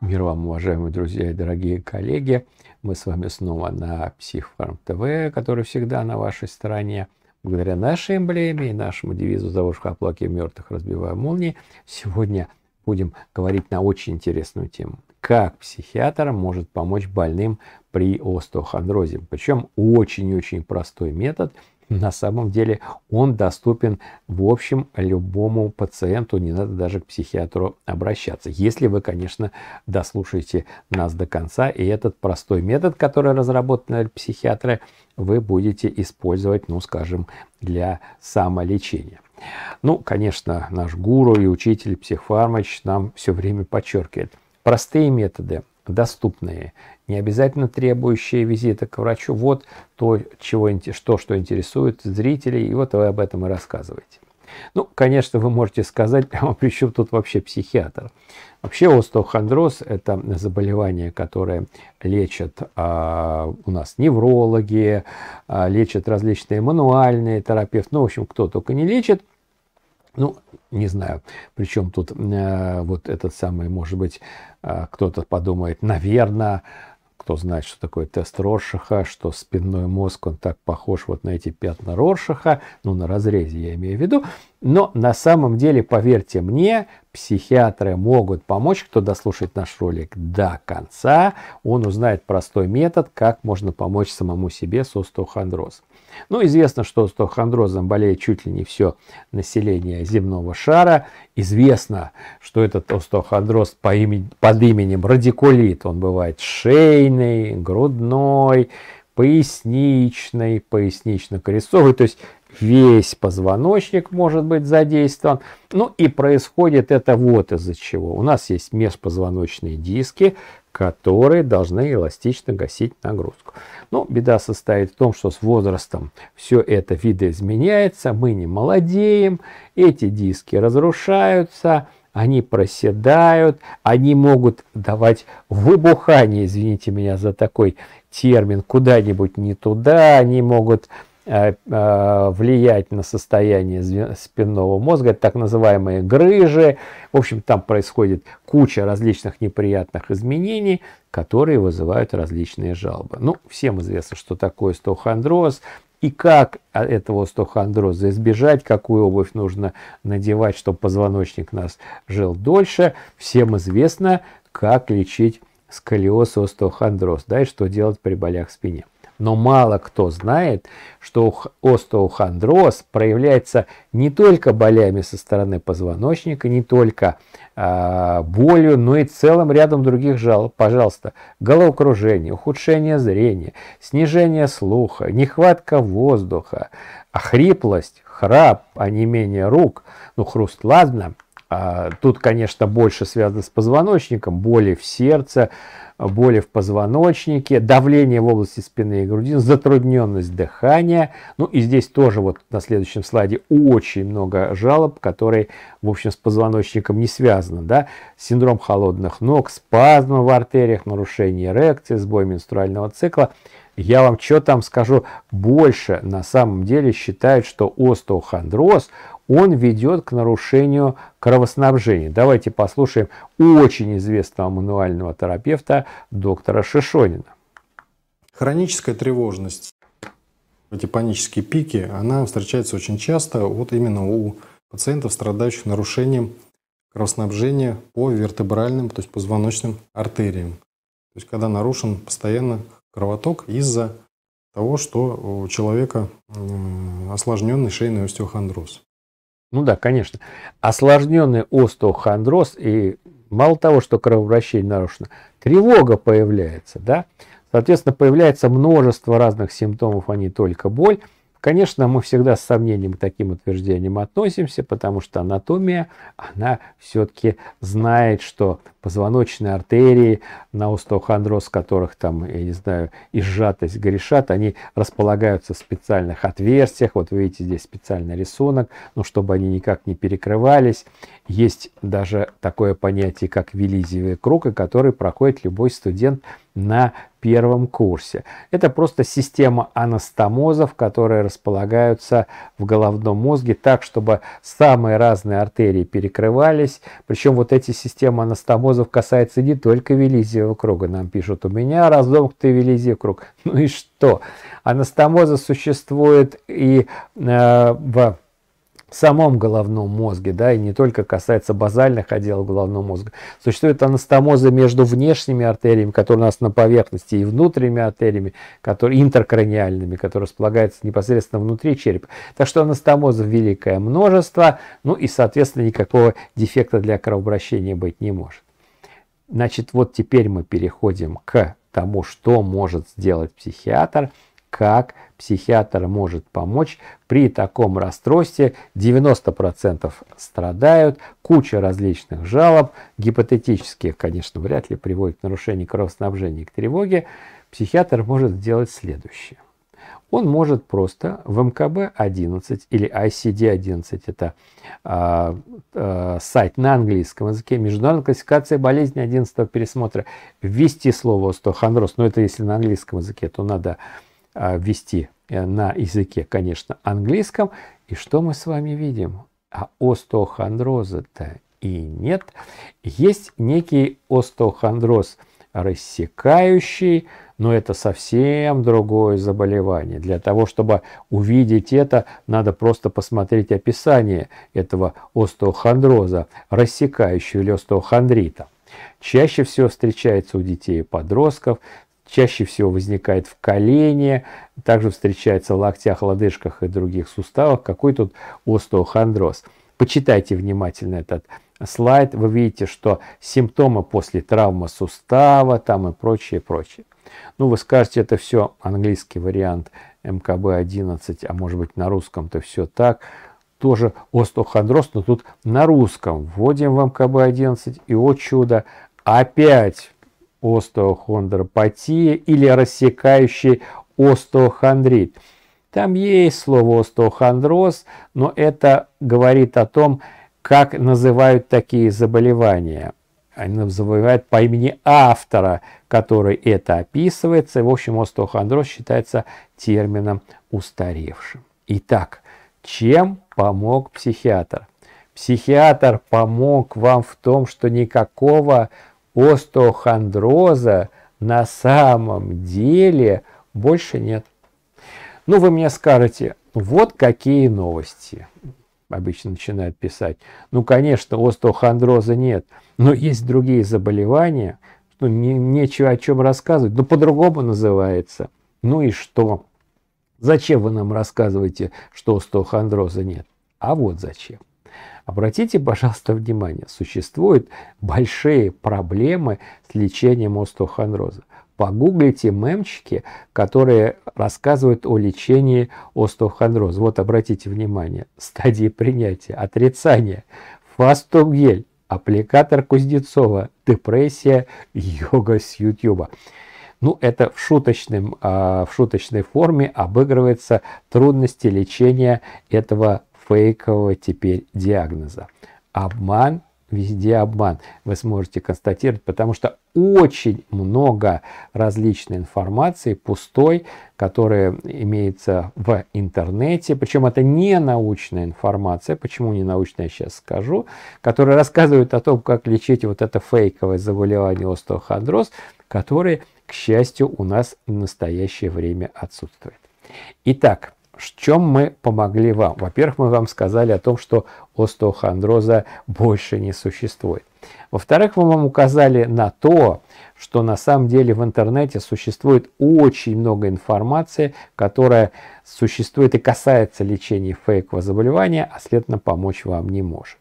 Мир вам, уважаемые друзья и дорогие коллеги. Мы с вами снова на Психфарм ТВ, который всегда на вашей стороне. Благодаря нашей эмблеме и нашему девизу «За ушко оплаки мертвых, разбивая молнии», сегодня будем говорить на очень интересную тему. Как психиатр может помочь больным при остеохондрозе? Причем очень-очень простой метод – на самом деле он доступен в общем любому пациенту, не надо даже к психиатру обращаться, если вы, конечно, дослушаете нас до конца, и этот простой метод, который разработан психиатры, вы будете использовать, ну, скажем, для самолечения. Ну, конечно, наш гуру и учитель психфармач нам все время подчеркивает. Простые методы доступные, не обязательно требующие визита к врачу. Вот то, чего, что, что интересует зрителей, и вот вы об этом и рассказываете. Ну, конечно, вы можете сказать, а при чем тут вообще психиатр? Вообще остеохондроз – это заболевание, которое лечат а, у нас неврологи, а, лечат различные мануальные терапевты, ну, в общем, кто только не лечит – ну, не знаю, причем тут э, вот этот самый, может быть, э, кто-то подумает, наверное, кто знает, что такое тест Роршаха, что спинной мозг, он так похож вот на эти пятна Роршаха, ну, на разрезе я имею в виду, но на самом деле, поверьте мне, психиатры могут помочь. Кто дослушает наш ролик до конца, он узнает простой метод, как можно помочь самому себе с остеохондрозом. Ну, известно, что остеохондрозом болеет чуть ли не все население земного шара. Известно, что этот остеохондроз по имени, под именем радикулит, он бывает шейный, грудной, поясничной, пояснично крестовой то есть весь позвоночник может быть задействован. Ну и происходит это вот из-за чего. У нас есть межпозвоночные диски, которые должны эластично гасить нагрузку. Но ну, беда состоит в том, что с возрастом все это видоизменяется, мы не молодеем, эти диски разрушаются, они проседают, они могут давать выбухание, извините меня за такой термин куда-нибудь не туда, они могут э, э, влиять на состояние спинного мозга, это так называемые грыжи. В общем, там происходит куча различных неприятных изменений, которые вызывают различные жалобы. Ну, всем известно, что такое стохондроз, и как а, этого остеохондроза избежать, какую обувь нужно надевать, чтобы позвоночник нас жил дольше. Всем известно, как лечить сколиоз, остеохондроз, да, и что делать при болях в спине. Но мало кто знает, что остеохондроз проявляется не только болями со стороны позвоночника, не только э, болью, но и целым рядом других жалоб. Пожалуйста, головокружение, ухудшение зрения, снижение слуха, нехватка воздуха, хриплость, храп, а не менее рук, ну хруст, ладно – а, тут, конечно, больше связано с позвоночником, боли в сердце, боли в позвоночнике, давление в области спины и груди, затрудненность дыхания. Ну и здесь тоже вот на следующем слайде очень много жалоб, которые, в общем, с позвоночником не связаны. Да? Синдром холодных ног, спазмы в артериях, нарушение эрекции, сбой менструального цикла. Я вам что там скажу, больше на самом деле считают, что остеохондроз он ведет к нарушению кровоснабжения. Давайте послушаем очень известного мануального терапевта доктора Шишонина. Хроническая тревожность, эти панические пики, она встречается очень часто вот именно у пациентов, страдающих нарушением кровоснабжения по вертебральным, то есть позвоночным артериям. То есть когда нарушен постоянно кровоток из-за того, что у человека осложненный шейный остеохондроз. Ну да, конечно. Осложненный остеохондроз и мало того, что кровообращение нарушено, тревога появляется, да? Соответственно, появляется множество разных симптомов, а не только боль. Конечно, мы всегда с сомнением к таким утверждениям относимся, потому что анатомия, она все-таки знает, что позвоночные артерии, на остеохондроз которых там, я не знаю, и сжатость грешат, они располагаются в специальных отверстиях. Вот вы видите здесь специальный рисунок, но чтобы они никак не перекрывались. Есть даже такое понятие, как вилизиевый круг, и который проходит любой студент на первом курсе. Это просто система анастомозов, которые располагаются в головном мозге так, чтобы самые разные артерии перекрывались. Причем вот эти системы анастомозов касаются не только Велизиевого круга. Нам пишут, у меня разомкнутый Велизиев круг. Ну и что? Анастомозы существуют и э, в в самом головном мозге, да, и не только касается базальных отделов головного мозга. Существует анастомозы между внешними артериями, которые у нас на поверхности, и внутренними артериями, которые интеркраниальными, которые располагаются непосредственно внутри черепа. Так что анастомоза великое множество, ну и, соответственно, никакого дефекта для кровообращения быть не может. Значит, вот теперь мы переходим к тому, что может сделать психиатр – как психиатр может помочь. При таком расстройстве 90% страдают, куча различных жалоб, гипотетических, конечно, вряд ли приводит к нарушению кровоснабжения и к тревоге. Психиатр может сделать следующее. Он может просто в МКБ-11 или ICD-11, это э, э, сайт на английском языке, международная классификация болезни 11 пересмотра, ввести слово остеохондроз, но это если на английском языке, то надо э, ввести а, э, на языке, конечно, английском. И что мы с вами видим? А остеохондроза-то и нет. Есть некий остеохондроз рассекающий, но это совсем другое заболевание. Для того, чтобы увидеть это, надо просто посмотреть описание этого остеохондроза, рассекающего или остеохондрита. Чаще всего встречается у детей и подростков, чаще всего возникает в колене, также встречается в локтях, лодыжках и других суставах. Какой тут остеохондроз? Почитайте внимательно этот слайд. Вы видите, что симптомы после травмы сустава там и прочее, прочее. Ну, вы скажете, это все английский вариант МКБ-11, а может быть на русском-то все так. Тоже остеохондроз, но тут на русском. Вводим в МКБ-11 и, о чудо, опять остеохондропатия или рассекающий остеохондрит. Там есть слово остеохондроз, но это говорит о том, как называют такие заболевания. Они называют по имени автора, который это описывается. в общем, остеохондроз считается термином устаревшим. Итак, чем помог психиатр? Психиатр помог вам в том, что никакого остеохондроза на самом деле больше нет. Ну, вы мне скажете, вот какие новости обычно начинают писать. Ну, конечно, остеохондроза нет, но есть другие заболевания, ну, не, нечего о чем рассказывать, но ну, по-другому называется. Ну и что? Зачем вы нам рассказываете, что остеохондроза нет? А вот зачем. Обратите, пожалуйста, внимание, существуют большие проблемы с лечением остеохондроза. Погуглите мемчики, которые рассказывают о лечении остеохондроза. Вот обратите внимание, стадии принятия, отрицание, фастум аппликатор Кузнецова, депрессия, йога с Ютьюба. Ну, это в, шуточном, а, в шуточной форме обыгрываются трудности лечения этого фейкового теперь диагноза. Обман, везде обман. Вы сможете констатировать, потому что очень много различной информации пустой, которая имеется в интернете. Причем это не научная информация. Почему не научная, я сейчас скажу. Которая рассказывает о том, как лечить вот это фейковое заболевание остеохондроз, которые, к счастью, у нас в настоящее время отсутствует. Итак, в чем мы помогли вам? Во-первых, мы вам сказали о том, что остеохондроза больше не существует. Во-вторых, мы вам указали на то, что на самом деле в интернете существует очень много информации, которая существует и касается лечения фейкового заболевания, а следовательно помочь вам не может.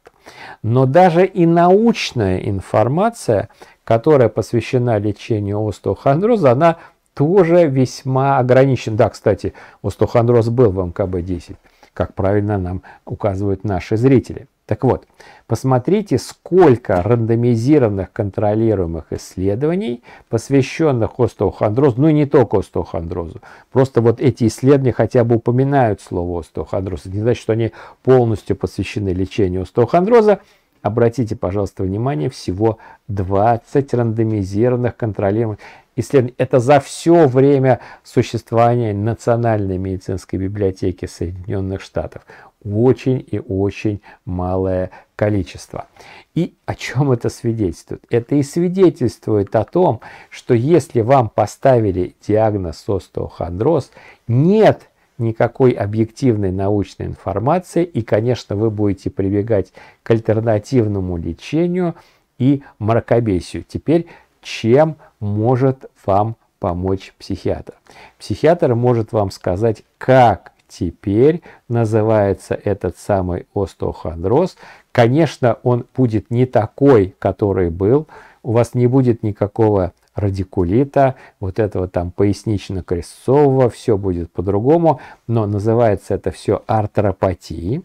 Но даже и научная информация, которая посвящена лечению остеохондроза, она тоже весьма ограничен. Да, кстати, остеохондроз был в МКБ-10, как правильно нам указывают наши зрители. Так вот, посмотрите, сколько рандомизированных контролируемых исследований, посвященных остеохондрозу, ну не только остеохондрозу, просто вот эти исследования хотя бы упоминают слово остеохондроз, не значит, что они полностью посвящены лечению остеохондроза, Обратите, пожалуйста, внимание, всего 20 рандомизированных контролируемых исследований. Это за все время существования Национальной медицинской библиотеки Соединенных Штатов. Очень и очень малое количество. И о чем это свидетельствует? Это и свидетельствует о том, что если вам поставили диагноз остеохондроз, нет никакой объективной научной информации, и, конечно, вы будете прибегать к альтернативному лечению и мракобесию. Теперь чем может вам помочь психиатр. Психиатр может вам сказать, как теперь называется этот самый остеохондроз. Конечно, он будет не такой, который был. У вас не будет никакого радикулита, вот этого там пояснично-крестцового, все будет по-другому, но называется это все артропатии,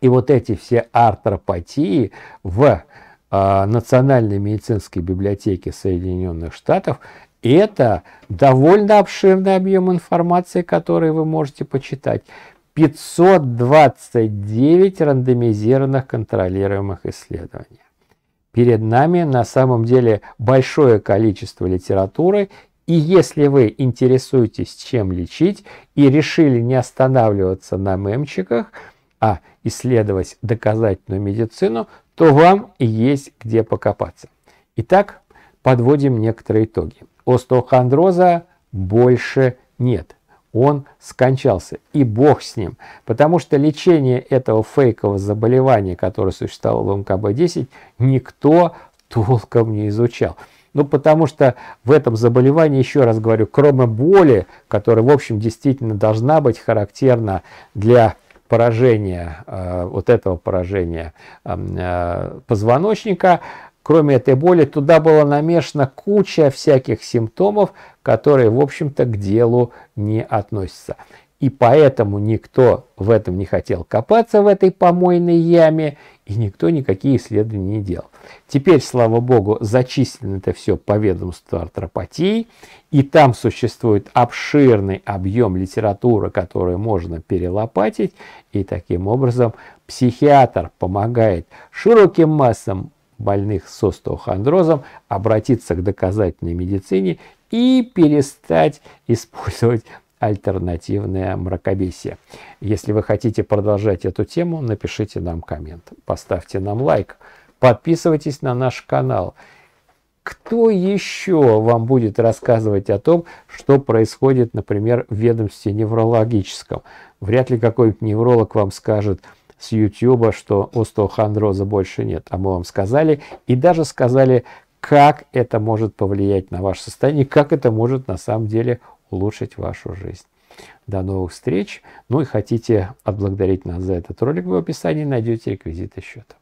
И вот эти все артропатии в а, Национальной медицинской библиотеки Соединенных Штатов. Это довольно обширный объем информации, который вы можете почитать. 529 рандомизированных контролируемых исследований. Перед нами на самом деле большое количество литературы, и если вы интересуетесь, чем лечить, и решили не останавливаться на мемчиках, а исследовать доказательную медицину, то вам есть где покопаться. Итак, подводим некоторые итоги. Остеохондроза больше нет. Он скончался, и бог с ним, потому что лечение этого фейкового заболевания, которое существовало в МКБ-10, никто толком не изучал. Ну, потому что в этом заболевании, еще раз говорю, кроме боли, которая, в общем, действительно должна быть характерна для поражения, э, вот этого поражения эм, э, позвоночника, кроме этой боли, туда была намешана куча всяких симптомов, которые, в общем-то, к делу не относятся. И поэтому никто в этом не хотел копаться, в этой помойной яме, и никто никакие исследования не делал. Теперь, слава богу, зачислено это все по ведомству артропатии, и там существует обширный объем литературы, которую можно перелопатить, и таким образом психиатр помогает широким массам больных с остеохондрозом обратиться к доказательной медицине и перестать использовать альтернативное мракобесие. Если вы хотите продолжать эту тему, напишите нам коммент, поставьте нам лайк, подписывайтесь на наш канал. Кто еще вам будет рассказывать о том, что происходит, например, в ведомстве неврологическом? Вряд ли какой-нибудь невролог вам скажет с YouTube, что остеохондроза больше нет. А мы вам сказали, и даже сказали, как это может повлиять на ваше состояние, как это может на самом деле улучшить вашу жизнь. До новых встреч. Ну и хотите отблагодарить нас за этот ролик, в описании найдете реквизиты счета.